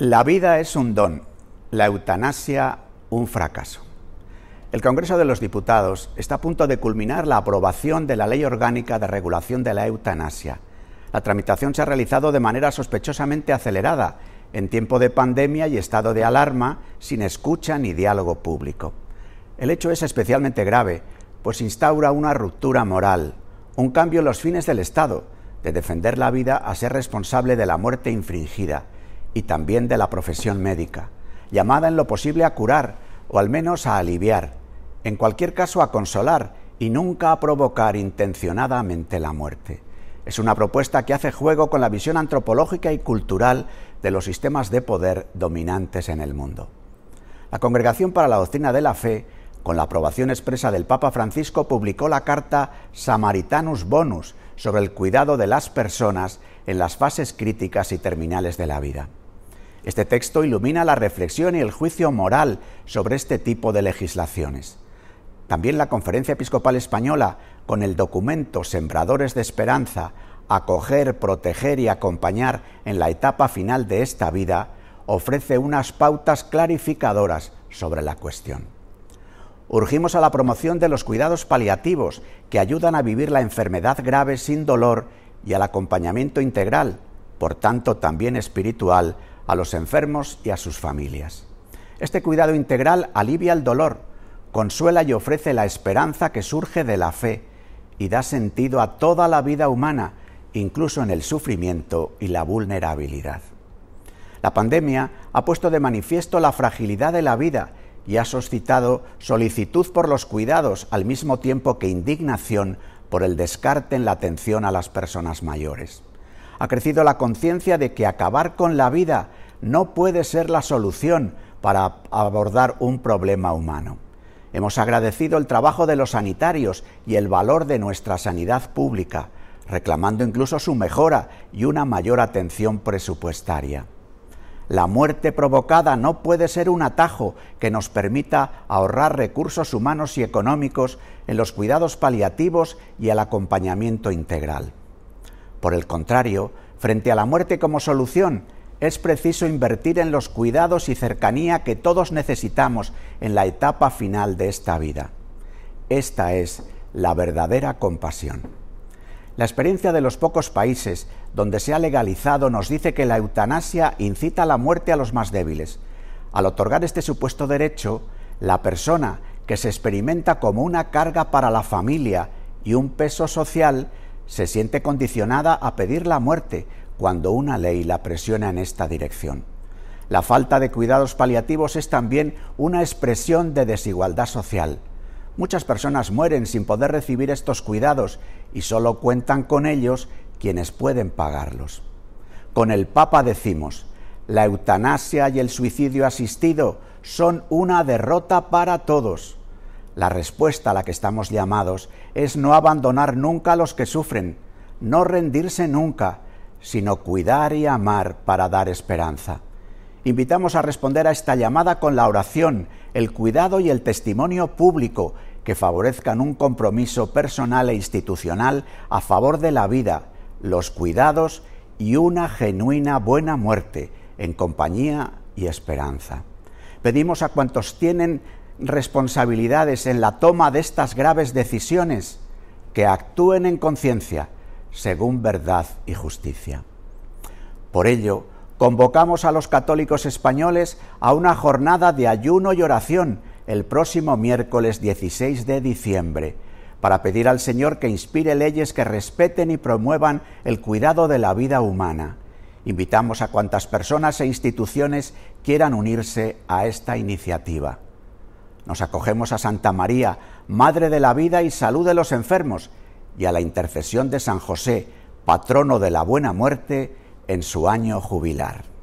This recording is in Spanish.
La vida es un don, la eutanasia un fracaso. El Congreso de los Diputados está a punto de culminar la aprobación de la Ley Orgánica de Regulación de la Eutanasia. La tramitación se ha realizado de manera sospechosamente acelerada, en tiempo de pandemia y estado de alarma, sin escucha ni diálogo público. El hecho es especialmente grave, pues instaura una ruptura moral, un cambio en los fines del Estado, de defender la vida a ser responsable de la muerte infringida y también de la profesión médica, llamada en lo posible a curar o al menos a aliviar, en cualquier caso a consolar y nunca a provocar intencionadamente la muerte. Es una propuesta que hace juego con la visión antropológica y cultural de los sistemas de poder dominantes en el mundo. La Congregación para la Doctrina de la Fe, con la aprobación expresa del Papa Francisco, publicó la carta Samaritanus Bonus sobre el cuidado de las personas en las fases críticas y terminales de la vida. Este texto ilumina la reflexión y el juicio moral sobre este tipo de legislaciones. También la Conferencia Episcopal Española, con el documento Sembradores de Esperanza, acoger, proteger y acompañar en la etapa final de esta vida, ofrece unas pautas clarificadoras sobre la cuestión. Urgimos a la promoción de los cuidados paliativos que ayudan a vivir la enfermedad grave sin dolor y al acompañamiento integral, por tanto también espiritual, a los enfermos y a sus familias. Este cuidado integral alivia el dolor, consuela y ofrece la esperanza que surge de la fe y da sentido a toda la vida humana, incluso en el sufrimiento y la vulnerabilidad. La pandemia ha puesto de manifiesto la fragilidad de la vida y ha suscitado solicitud por los cuidados al mismo tiempo que indignación por el descarte en la atención a las personas mayores ha crecido la conciencia de que acabar con la vida no puede ser la solución para abordar un problema humano. Hemos agradecido el trabajo de los sanitarios y el valor de nuestra sanidad pública, reclamando incluso su mejora y una mayor atención presupuestaria. La muerte provocada no puede ser un atajo que nos permita ahorrar recursos humanos y económicos en los cuidados paliativos y el acompañamiento integral. Por el contrario, frente a la muerte como solución, es preciso invertir en los cuidados y cercanía que todos necesitamos en la etapa final de esta vida. Esta es la verdadera compasión. La experiencia de los pocos países donde se ha legalizado nos dice que la eutanasia incita a la muerte a los más débiles. Al otorgar este supuesto derecho, la persona que se experimenta como una carga para la familia y un peso social se siente condicionada a pedir la muerte cuando una ley la presiona en esta dirección. La falta de cuidados paliativos es también una expresión de desigualdad social. Muchas personas mueren sin poder recibir estos cuidados y solo cuentan con ellos quienes pueden pagarlos. Con el Papa decimos, la eutanasia y el suicidio asistido son una derrota para todos. La respuesta a la que estamos llamados es no abandonar nunca a los que sufren, no rendirse nunca, sino cuidar y amar para dar esperanza. Invitamos a responder a esta llamada con la oración, el cuidado y el testimonio público que favorezcan un compromiso personal e institucional a favor de la vida, los cuidados y una genuina buena muerte en compañía y esperanza. Pedimos a cuantos tienen responsabilidades en la toma de estas graves decisiones, que actúen en conciencia, según verdad y justicia. Por ello, convocamos a los católicos españoles a una jornada de ayuno y oración el próximo miércoles 16 de diciembre, para pedir al Señor que inspire leyes que respeten y promuevan el cuidado de la vida humana. Invitamos a cuantas personas e instituciones quieran unirse a esta iniciativa. Nos acogemos a Santa María, Madre de la vida y salud de los enfermos, y a la intercesión de San José, patrono de la buena muerte, en su año jubilar.